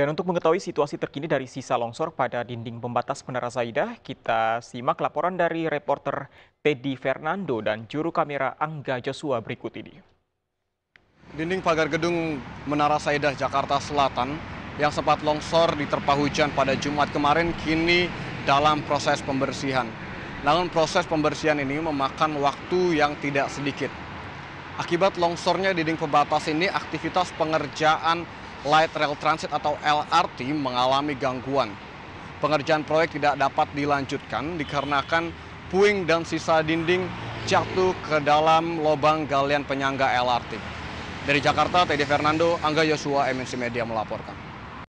Dan untuk mengetahui situasi terkini dari sisa longsor pada dinding pembatas Menara Zaidah, kita simak laporan dari reporter Teddy Fernando dan juru kamera Angga Joshua berikut ini. Dinding pagar gedung Menara Saidah Jakarta Selatan yang sempat longsor di diterpa hujan pada Jumat kemarin kini dalam proses pembersihan. Namun proses pembersihan ini memakan waktu yang tidak sedikit. Akibat longsornya dinding pembatas ini, aktivitas pengerjaan Light Rail Transit atau LRT mengalami gangguan. Pengerjaan proyek tidak dapat dilanjutkan dikarenakan puing dan sisa dinding jatuh ke dalam lubang galian penyangga LRT. Dari Jakarta, Teddy Fernando, Angga Yosua, MNC Media melaporkan.